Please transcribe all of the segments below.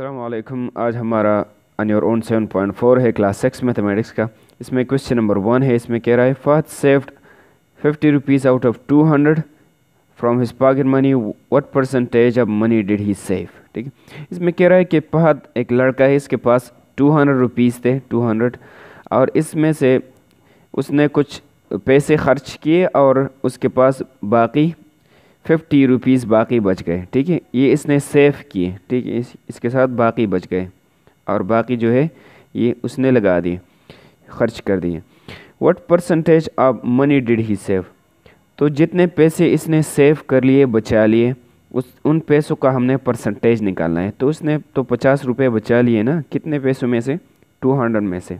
अल्लाम आज हमारा on your own seven point four है क्लास सिक्स मैथमेटिक्स का इसमें क्वेश्चन नंबर वन है इसमें कह रहा है फर्थ saved fifty rupees out of two hundred from his pocket money what percentage of money did he save ठीक है इसमें कह रहा है कि फहद एक लड़का है इसके पास टू हंड्रेड रुपीज़ थे टू हंड्रेड और इसमें से उसने कुछ पैसे खर्च किए और उसके पास बाकी फिफ्टी रुपीज़ बाकी बच गए ठीक है ये इसने सेव किए ठीक है इस, इसके साथ बाकी बच गए और बाकी जो है ये उसने लगा दिए खर्च कर दिए what percentage of money did he save तो जितने पैसे इसने सेव कर लिए बचा लिए उस उन पैसों का हमने परसेंटेज निकालना है तो उसने तो पचास रुपये बचा लिए ना कितने पैसों में से टू हंड्रेड में से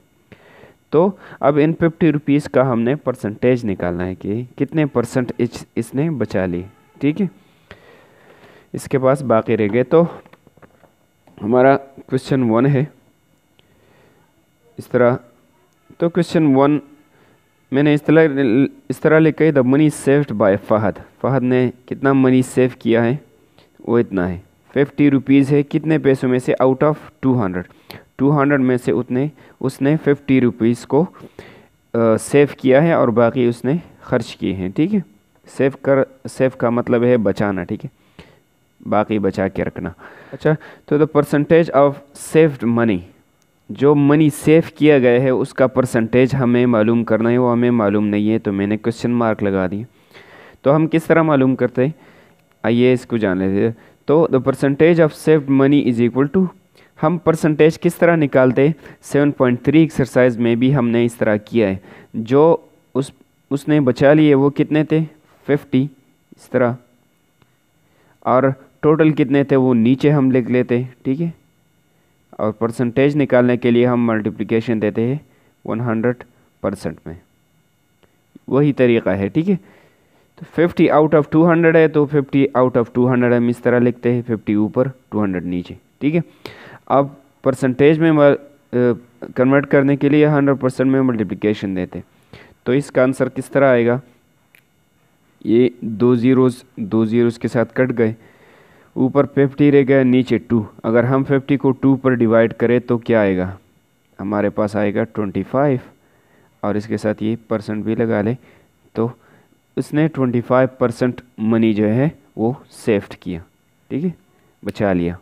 तो अब इन फिफ्टी रुपीज़ का हमने परसेंटेज निकालना है कि कितने परसेंट इसने बचा लिए ठीक है इसके पास बाकी रह गए तो हमारा क्वेश्चन वन है इस तरह तो क्वेश्चन वन मैंने इस तरह इस तरह लिखा है the money saved by Fahad Fahad ने कितना मनी सेव किया है वो इतना है फिफ्टी रुपीज़ है कितने पैसों में से out of two hundred two hundred में से उतने उसने फिफ्टी रुपीज़ को सेव किया है और बाकी उसने खर्च किए हैं ठीक है सेफ कर सेफ का मतलब है बचाना ठीक है बाकी बचा के रखना अच्छा तो the percentage of saved money जो मनी सेफ किया गया है उसका परसेंटेज हमें मालूम करना है वो हमें मालूम नहीं है तो मैंने क्वेश्चन मार्क लगा दिए तो हम किस तरह मालूम करते हैं आइए इसको जान लेते तो the percentage of saved money is equal to हम परसेंटेज किस तरह निकालते सेवन पॉइंट थ्री एक्सरसाइज में भी हमने इस तरह किया है जो उस उसने बचा लिए वो कितने थे फिफ्टी इस तरह और टोटल कितने थे वो नीचे हम लिख लेते ठीक है और परसेंटेज निकालने के लिए हम मल्टीप्लिकेशन देते हैं वन हंड्रेड परसेंट में वही तरीका है ठीक है तो fifty out of two hundred है तो fifty out of two hundred हम इस तरह लिखते हैं फिफ्टी ऊपर टू हंड्रेड नीचे ठीक है अब परसेंटेज में कन्वर्ट करने के लिए हंड्रेड परसेंट में मल्टीप्लिकेशन देते तो इसका आंसर किस तरह आएगा ये दो ज़ीरोज़ दो ज़ीरोज़ के साथ कट गए ऊपर फिफ्टी रह गया नीचे टू अगर हम फिफ्टी को टू पर डिवाइड करें तो क्या आएगा हमारे पास आएगा ट्वेंटी फाइव और इसके साथ ये परसेंट भी लगा ले तो उसने ट्वेंटी फाइव परसेंट मनी जो है वो सेफ्ट किया ठीक है बचा लिया